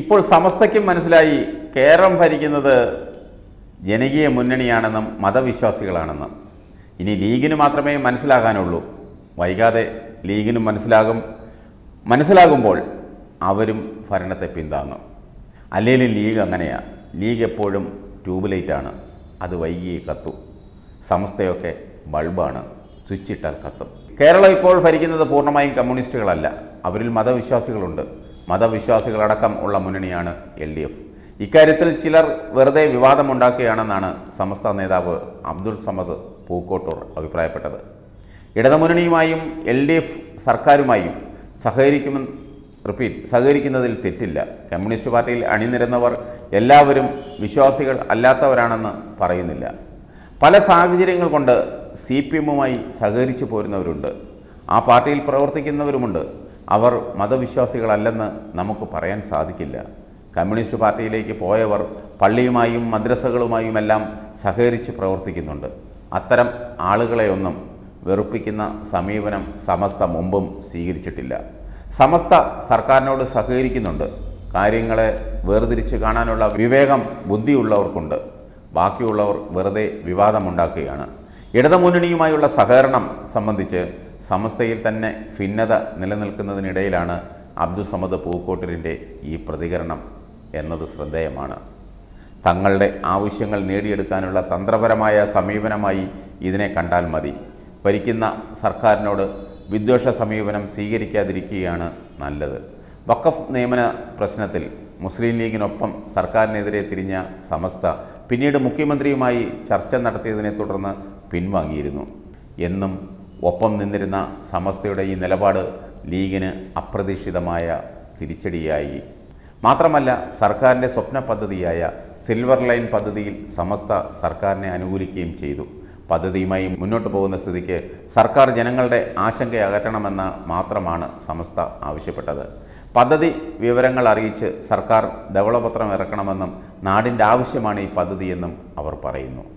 ഇപ്പോൾ സമസ്തയ്ക്കും മനസ്സിലായി കേരളം ഭരിക്കുന്നത് ജനകീയ മുന്നണിയാണെന്നും മതവിശ്വാസികളാണെന്നും ഇനി ലീഗിന് മാത്രമേ മനസ്സിലാകാനുള്ളൂ വൈകാതെ ലീഗിനും മനസ്സിലാകും മനസ്സിലാകുമ്പോൾ അവരും ഭരണത്തെ പിന്താങ്ങും അല്ലെങ്കിൽ ലീഗ് അങ്ങനെയാണ് ലീഗ് എപ്പോഴും ആണ് അത് വൈകിയേ കത്തു സമസ്തയൊക്കെ ബൾബാണ് സ്വിച്ചിട്ടാൽ കത്തും കേരളം ഇപ്പോൾ ഭരിക്കുന്നത് പൂർണ്ണമായും കമ്മ്യൂണിസ്റ്റുകളല്ല അവരിൽ മതവിശ്വാസികളുണ്ട് മതവിശ്വാസികളടക്കം ഉള്ള മുന്നണിയാണ് എൽ ഡി എഫ് ഇക്കാര്യത്തിൽ ചിലർ വെറുതെ വിവാദമുണ്ടാക്കുകയാണെന്നാണ് സമസ്ത നേതാവ് അബ്ദുൾ സമദ് പൂക്കോട്ടൂർ അഭിപ്രായപ്പെട്ടത് ഇടതുമുന്നണിയുമായും എൽ ഡി എഫ് സർക്കാരുമായും സഹകരിക്കുമെന്ന് റിപ്പീറ്റ് സഹകരിക്കുന്നതിൽ തെറ്റില്ല കമ്മ്യൂണിസ്റ്റ് പാർട്ടിയിൽ അണിനിരുന്നവർ എല്ലാവരും വിശ്വാസികൾ അല്ലാത്തവരാണെന്ന് പറയുന്നില്ല പല സാഹചര്യങ്ങൾ കൊണ്ട് സി പി എമ്മുമായി സഹകരിച്ചു പോരുന്നവരുണ്ട് ആ പാർട്ടിയിൽ പ്രവർത്തിക്കുന്നവരുമുണ്ട് അവർ മതവിശ്വാസികളല്ലെന്ന് നമുക്ക് പറയാൻ സാധിക്കില്ല കമ്മ്യൂണിസ്റ്റ് പാർട്ടിയിലേക്ക് പോയവർ പള്ളിയുമായും മദ്രസകളുമായുമെല്ലാം സഹകരിച്ച് പ്രവർത്തിക്കുന്നുണ്ട് അത്തരം ആളുകളെയൊന്നും വെറുപ്പിക്കുന്ന സമീപനം സമസ്ത മുമ്പും സ്വീകരിച്ചിട്ടില്ല സമസ്ത സർക്കാരിനോട് സഹകരിക്കുന്നുണ്ട് കാര്യങ്ങളെ വേർതിരിച്ച് കാണാനുള്ള വിവേകം ബുദ്ധിയുള്ളവർക്കുണ്ട് ബാക്കിയുള്ളവർ വെറുതെ വിവാദമുണ്ടാക്കുകയാണ് ഇടതുമുന്നണിയുമായുള്ള സഹകരണം സംബന്ധിച്ച് സമസ്തയിൽ തന്നെ ഭിന്നത നിലനിൽക്കുന്നതിനിടയിലാണ് അബ്ദുസമദ് പൂക്കോട്ടിലിൻ്റെ ഈ പ്രതികരണം എന്നത് ശ്രദ്ധേയമാണ് തങ്ങളുടെ ആവശ്യങ്ങൾ നേടിയെടുക്കാനുള്ള തന്ത്രപരമായ സമീപനമായി ഇതിനെ കണ്ടാൽ മതി ഭരിക്കുന്ന സർക്കാരിനോട് വിദ്വേഷ സമീപനം സ്വീകരിക്കാതിരിക്കുകയാണ് നല്ലത് വഖഫ് നിയമന പ്രശ്നത്തിൽ മുസ്ലിം ലീഗിനൊപ്പം സർക്കാരിനെതിരെ തിരിഞ്ഞ സമസ്ത പിന്നീട് മുഖ്യമന്ത്രിയുമായി ചർച്ച നടത്തിയതിനെ തുടർന്ന് പിൻവാങ്ങിയിരുന്നു എന്നും ഒപ്പം നിന്നിരുന്ന സമസ്തയുടെ ഈ നിലപാട് ലീഗിന് അപ്രതീക്ഷിതമായ തിരിച്ചടിയായി മാത്രമല്ല സർക്കാരിൻ്റെ സ്വപ്ന പദ്ധതിയായ സിൽവർ ലൈൻ പദ്ധതിയിൽ സമസ്ത സർക്കാരിനെ അനുകൂലിക്കുകയും ചെയ്തു പദ്ധതിയുമായി മുന്നോട്ട് പോകുന്ന സ്ഥിതിക്ക് സർക്കാർ ജനങ്ങളുടെ ആശങ്ക അകറ്റണമെന്ന് മാത്രമാണ് സമസ്ത ആവശ്യപ്പെട്ടത് പദ്ധതി വിവരങ്ങൾ അറിയിച്ച് സർക്കാർ ധവളപത്രം ഇറക്കണമെന്നും നാടിൻ്റെ ആവശ്യമാണ് ഈ പദ്ധതിയെന്നും അവർ പറയുന്നു